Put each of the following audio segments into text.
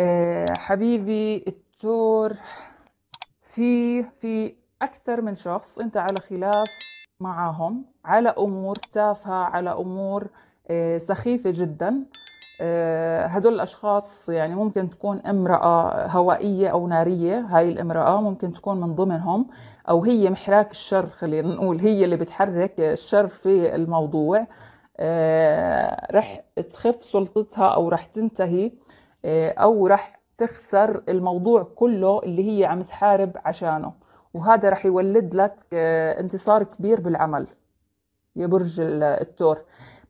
آه، حبيبي التور في في أكثر من شخص أنت على خلاف معهم على أمور تافهة على أمور آه، سخيفة جدا آه، هدول الأشخاص يعني ممكن تكون امرأة هوائية أو نارية هاي الامرأة ممكن تكون من ضمنهم أو هي محراك الشر خلينا نقول هي اللي بتحرك الشر في الموضوع رح تخف سلطتها أو رح تنتهي آه، او رح تخسر الموضوع كله اللي هي عم تحارب عشانه وهذا رح يولد لك آه، انتصار كبير بالعمل يا برج الثور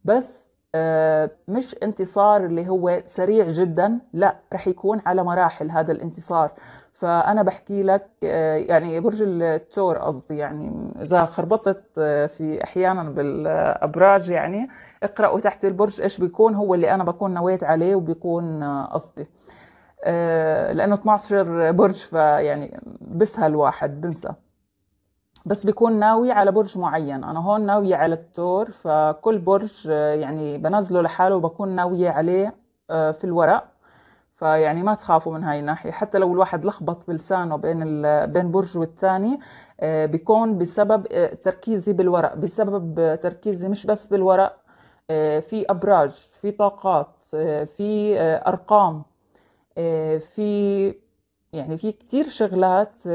بس آه، مش انتصار اللي هو سريع جدا لا رح يكون على مراحل هذا الانتصار فانا بحكي لك آه، يعني برج الثور قصدي يعني اذا خربطت آه، في احيانا بالابراج يعني اقراوا تحت البرج ايش بيكون هو اللي انا بكون نويت عليه وبيكون آه، قصدي لانه 12 برج فيعني بسهل واحد بنسى بس بيكون ناوي على برج معين انا هون ناوية على الثور فكل برج يعني بنزله لحاله وبكون ناوية عليه في الورق فيعني ما تخافوا من هاي الناحيه حتى لو الواحد لخبط بلسانه بين بين برج والثاني آه، بيكون بسبب آه، تركيزي بالورق بسبب تركيزي مش بس بالورق آه، في ابراج في طاقات في ارقام في يعني في كتير شغلات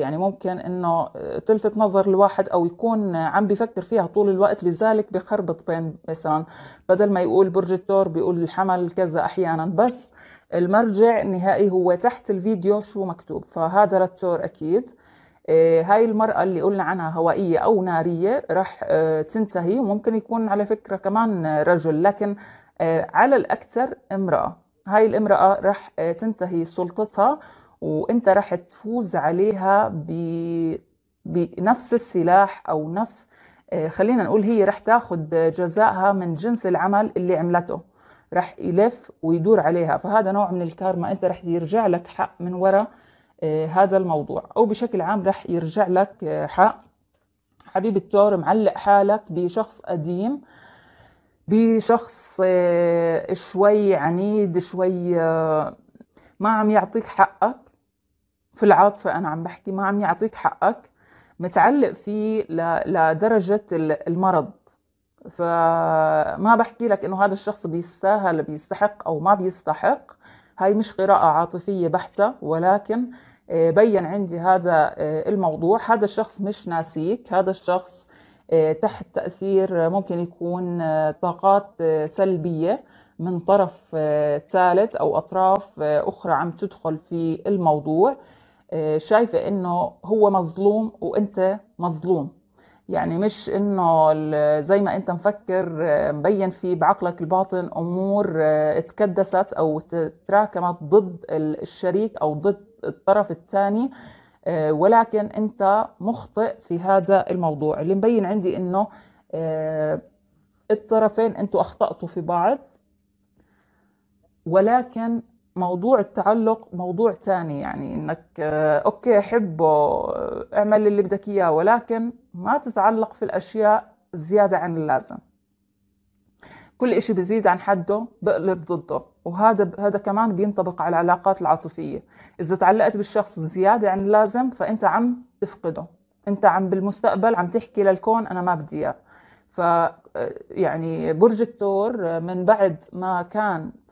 يعني ممكن انه تلفت نظر الواحد او يكون عم بفكر فيها طول الوقت لذلك بخربط بين مثلا بدل ما يقول برج الثور بيقول الحمل كذا احيانا بس المرجع النهائي هو تحت الفيديو شو مكتوب فهذا رتور أكيد إيه، هاي المرأة اللي قلنا عنها هوائية أو نارية راح آه، تنتهي وممكن يكون على فكرة كمان رجل لكن آه، على الأكثر امرأة هاي الامرأة راح آه، تنتهي سلطتها وانت راح تفوز عليها ب... بنفس السلاح أو نفس خلينا نقول هي راح تاخد جزائها من جنس العمل اللي عملته رح يلف ويدور عليها فهذا نوع من الكارما انت رح يرجع لك حق من وراء آه، هذا الموضوع او بشكل عام رح يرجع لك آه، حق حبيب التور معلق حالك بشخص قديم بشخص آه، شوي عنيد شوي ما عم يعطيك حقك في العاطفة أنا عم بحكي ما عم يعطيك حقك متعلق فيه لدرجة المرض فما بحكي لك انه هذا الشخص بيستاهل بيستحق او ما بيستحق هاي مش قراءة عاطفية بحتة ولكن آه، بين عندي هذا آه، الموضوع هذا الشخص مش ناسيك هذا الشخص آه، تحت تأثير ممكن يكون طاقات سلبية من طرف ثالث أو أطراف أخرى عم تدخل في الموضوع شايفة إنه هو مظلوم وإنت مظلوم يعني مش انه زي ما انت مفكر آه، مبين في بعقلك الباطن امور آه، اتكدست او تراكمت ضد الشريك او ضد الطرف الثاني آه، ولكن انت مخطئ في هذا الموضوع اللي مبين عندي انه الطرفين انتوا اخطاتوا في بعض ولكن موضوع التعلق موضوع تاني يعني انك آه، اوكي حبه آه، اعمل اللي بدك اياه ولكن ما تتعلق في الاشياء زيادة عن اللازم كل إشي بزيد عن حده بقلب ضده وهذا هذا كمان بينطبق على العلاقات العاطفية إذا تعلقت بالشخص زيادة عن اللازم فأنت عم تفقده أنت عم بالمستقبل عم تحكي للكون أنا ما بدي إياه ف آه، يعني برج الثور من بعد ما كان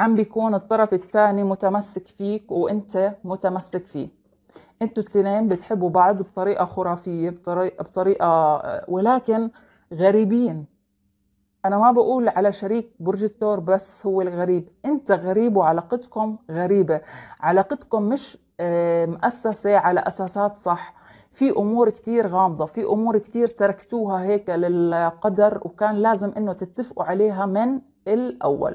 عم بيكون الطرف الثاني متمسك فيك وانت متمسك فيه انتوا التنين بتحبوا بعض بطريقة خرافية بطريقة, بطريقة ولكن غريبين أنا ما بقول على شريك برج التور بس هو الغريب أنت غريب وعلاقتكم غريبة علاقتكم مش آه، مؤسسة على أساسات صح في أمور كتير غامضة في أمور كتير تركتوها هيك للقدر وكان لازم أنه تتفقوا عليها من الأول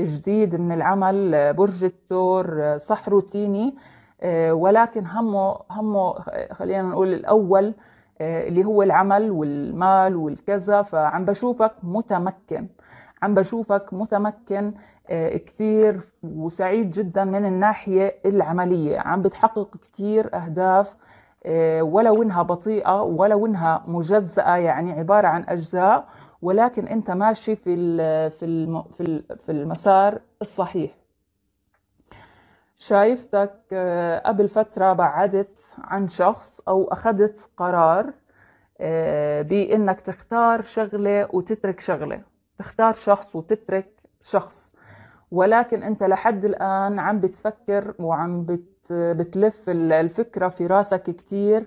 جديد من العمل برج الثور صح روتيني آه، ولكن همه همه خلينا نقول الاول آه، اللي هو العمل والمال والكذا فعم بشوفك متمكن عم بشوفك متمكن آه، كتير وسعيد جدا من الناحية العملية عم بتحقق كتير أهداف ولو إنها بطيئة ولو إنها مجزأة يعني عبارة عن أجزاء ولكن انت ماشي في في في في المسار الصحيح شايفتك آه، قبل فتره بعدت عن شخص او اخذت قرار آه، بانك تختار شغله وتترك شغله تختار شخص وتترك شخص ولكن انت لحد الان عم بتفكر وعم بتلف الفكره في راسك كتير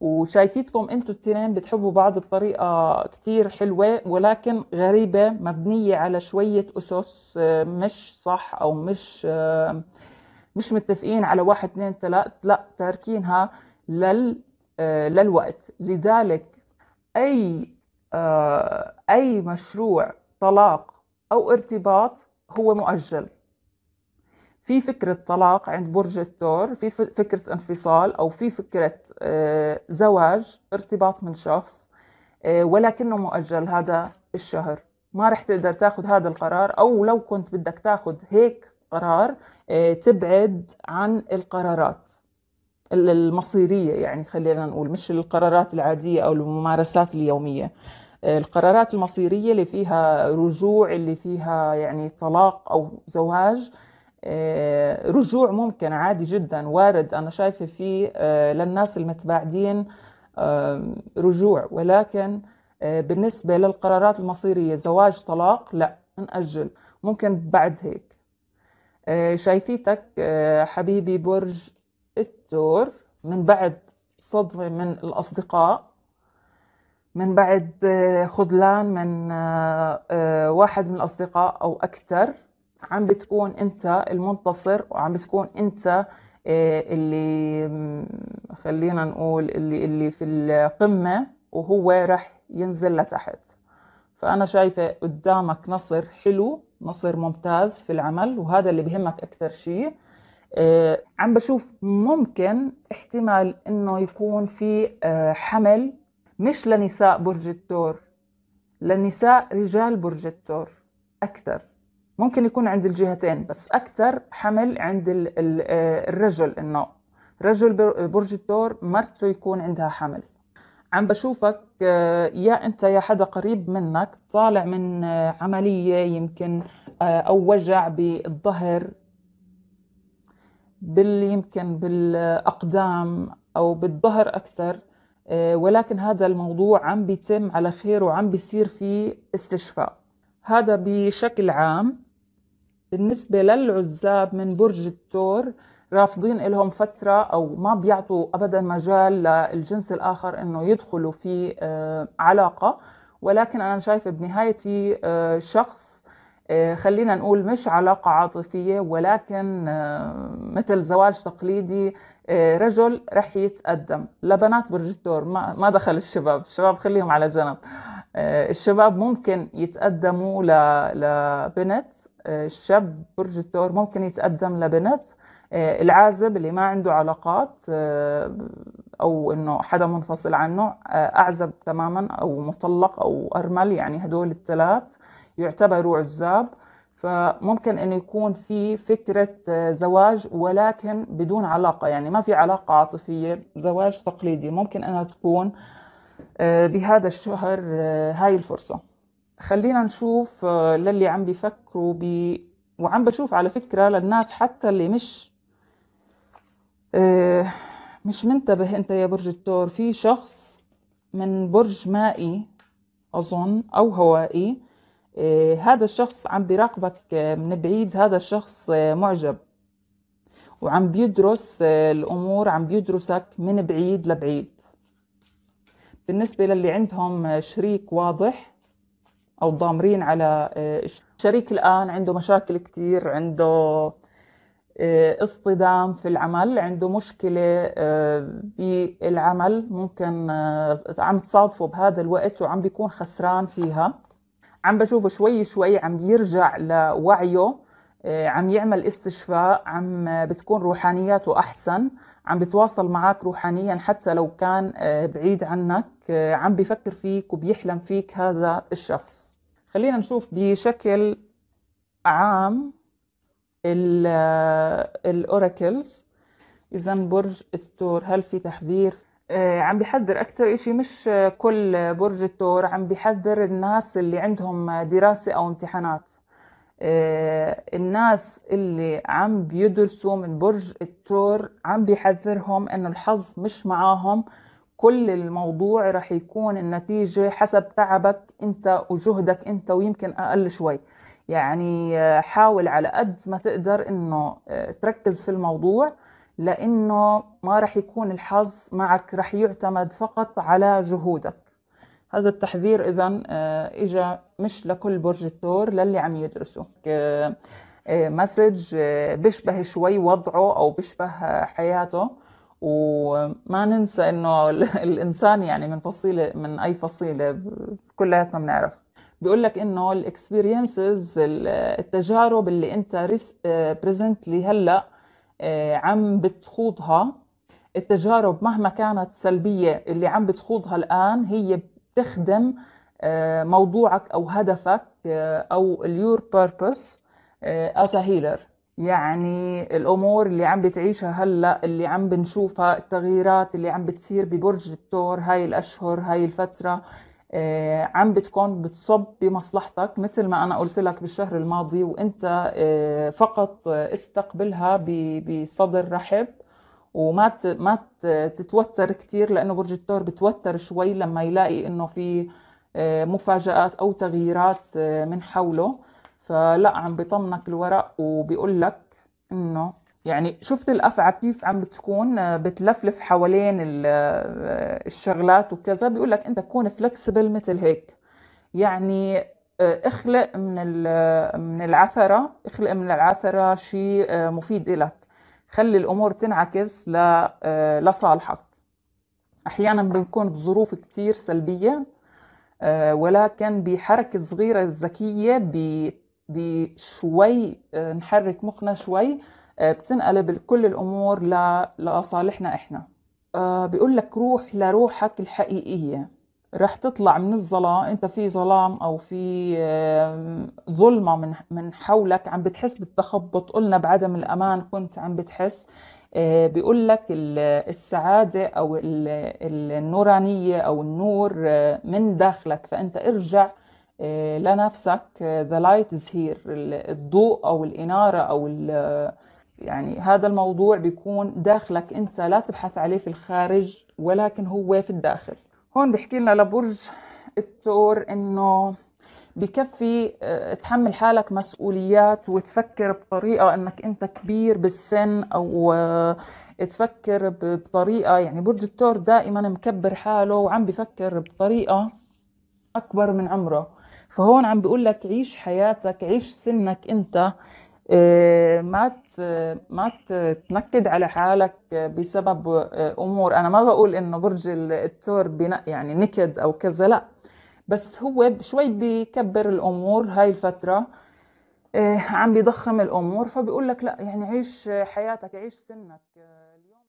وشايفيتكم انتو التنين بتحبوا بعض بطريقه كتير حلوه ولكن غريبه مبنيه على شويه اسس آه، مش صح او مش آه، مش متفقين على واحد اثنين ثلاث لا تاركينها لل آه، للوقت لذلك اي اي مشروع طلاق او ارتباط هو مؤجل في فكرة طلاق عند برج الثور في فكرة انفصال أو في فكرة آه، زواج ارتباط من شخص آه، ولكنه مؤجل هذا الشهر ما رح تقدر تاخذ هذا القرار أو لو كنت بدك تاخذ هيك قرار آه، تبعد عن القرارات المصيرية يعني خلينا نقول مش القرارات العادية أو الممارسات اليومية القرارات المصيرية اللي فيها رجوع اللي فيها يعني طلاق أو زواج آه، رجوع ممكن عادي جدا وارد أنا شايفة فيه آه، للناس المتباعدين آه، رجوع ولكن بالنسبة للقرارات المصيرية زواج طلاق لا نأجل ممكن بعد هيك شايفيتك حبيبي برج الدور من بعد صدمة من الأصدقاء من بعد خذلان من واحد من الأصدقاء أو أكثر عم بتكون انت المنتصر وعم بتكون انت آه، اللي خلينا نقول اللي اللي في القمه وهو راح ينزل لتحت فانا شايفه قدامك نصر حلو نصر ممتاز في العمل وهذا اللي بهمك اكثر شيء آه، عم بشوف ممكن احتمال انه يكون في آه، حمل مش لنساء برج الثور لنساء رجال برج الثور اكثر ممكن يكون عند الجهتين بس أكثر حمل عند آه، الرجل إنه رجل برج الدور مرته يكون عندها حمل عم بشوفك آه، يا أنت يا حدا قريب منك طالع من آه، عملية يمكن أو وجع بالظهر بال يمكن بالأقدام أو بالظهر أكثر ولكن هذا الموضوع عم بيتم على خير وعم بيصير فيه استشفاء هذا بشكل عام بالنسبة للعزاب من برج التور رافضين لهم فترة أو ما بيعطوا أبدا مجال للجنس الآخر أنه يدخلوا في آه، علاقة ولكن أنا شايفة بنهاية في آه، شخص آه، خلينا نقول مش علاقة عاطفية ولكن مثل زواج تقليدي رجل رح يتقدم لبنات برج الدور ما دخل الشباب الشباب خليهم على جنب الشباب ممكن يتقدموا لبنت آه، الشاب برج الثور ممكن يتقدم لبنت آه، العازب اللي ما عنده علاقات آه، او انه حدا منفصل عنه اعزب تماما او مطلق او ارمل يعني هدول الثلاث يعتبروا عزاب فممكن انه يكون في فكره زواج ولكن بدون علاقه يعني ما في علاقه عاطفيه زواج تقليدي ممكن انها تكون بهذا الشهر هاي الفرصه خلينا نشوف آه، للي عم بيفكروا ب وعم بشوف على فكرة للناس حتى اللي مش آه، مش منتبه انت يا برج الثور في شخص من برج مائي اظن او هوائي آه، هذا الشخص عم بيراقبك من بعيد هذا الشخص معجب وعم بيدرس الامور عم بيدرسك من بعيد لبعيد بالنسبه للي عندهم شريك واضح او ضامرين على آه، الشريك الان عنده مشاكل كثير عنده آه، اصطدام في العمل عنده مشكلة بالعمل آه، ممكن عم تصادفه بهذا الوقت وعم بيكون خسران فيها عم بشوفه شوي شوي عم يرجع لوعيه آه، عم يعمل استشفاء عم بتكون روحانياته أحسن عم بتواصل معك روحانيا حتى لو كان آه، بعيد عنك آه، عم بفكر فيك وبيحلم فيك هذا الشخص خلينا نشوف بشكل عام الأوراكلز إذا برج التور هل في تحذير عم بحذر أكثر إشي مش كل برج التور عم بحذر الناس اللي عندهم دراسة أو امتحانات آه، الناس اللي عم بيدرسوا من برج التور عم بيحذرهم انه الحظ مش معاهم كل الموضوع رح يكون النتيجة حسب تعبك انت وجهدك انت ويمكن اقل شوي يعني آه، حاول على قد ما تقدر انه آه، تركز في الموضوع لانه ما رح يكون الحظ معك رح يعتمد فقط على جهودك هذا التحذير إذا آه، اجى مش لكل برج الثور للي عم يدرسوا آه، مسج آه، بيشبه شوي وضعه أو بيشبه حياته وما ننسى انه الانسان يعني من فصيله من اي فصيله كلياتنا بنعرف بيقول لك انه الاكسبيرينسز التجارب اللي انت بريزنتلي هلا عم بتخوضها التجارب مهما كانت سلبيه اللي عم بتخوضها الان هي تخدم آه، موضوعك او هدفك آه، او اليور بيربس از هيلر يعني الامور اللي عم بتعيشها هلا اللي عم بنشوفها التغييرات اللي عم بتصير ببرج الثور هاي الاشهر هاي الفتره آه، عم بتكون بتصب بمصلحتك مثل ما انا قلت لك بالشهر الماضي وانت فقط استقبلها بصدر رحب وما ما تتوتر كثير لانه برج الثور بتوتر شوي لما يلاقي انه في آه، مفاجآت او تغييرات آه، من حوله فلا عم بيطمنك الورق وبيقول لك انه يعني شفت الافعى كيف عم بتكون آه، بتلفلف حوالين الشغلات وكذا بيقول لك انت كون فلكسبل مثل هيك يعني اخلق من من العثرة اخلق من العثرة شيء مفيد لك خلي الامور تنعكس آه، لصالحك احيانا بنكون بظروف كتير سلبيه آه، ولكن بحركه صغيره ذكيه بشوي آه، نحرك مخنا شوي بتنقلب كل الامور لصالحنا احنا بيقول لك روح لروحك الحقيقيه رح تطلع من الظلام انت في ظلام او في ظلمة من, من حولك عم بتحس بالتخبط قلنا بعدم الامان كنت عم بتحس آه، بيقول لك السعادة أو النورانية أو النور آه، من داخلك فأنت ارجع آه، لنفسك ذا لايت از هير الضوء أو الإنارة أو يعني هذا الموضوع بيكون داخلك أنت لا تبحث عليه في الخارج ولكن هو في الداخل هون بيحكي لنا لبرج الثور انه بكفي آه، تحمل حالك مسؤوليات وتفكر بطريقة انك انت كبير بالسن او آه، تفكر بطريقة يعني برج الثور دائما مكبر حاله وعم بفكر بطريقة اكبر من عمره فهون عم بيقول لك عيش حياتك عيش سنك انت إيه، ما ما تنكد على حالك بسبب آه، امور انا ما بقول انه برج الثور يعني نكد او كذا لا بس هو شوي بيكبر الامور هاي الفتره إيه، عم بيضخم الامور فبيقول لك لا يعني عيش حياتك عيش سنك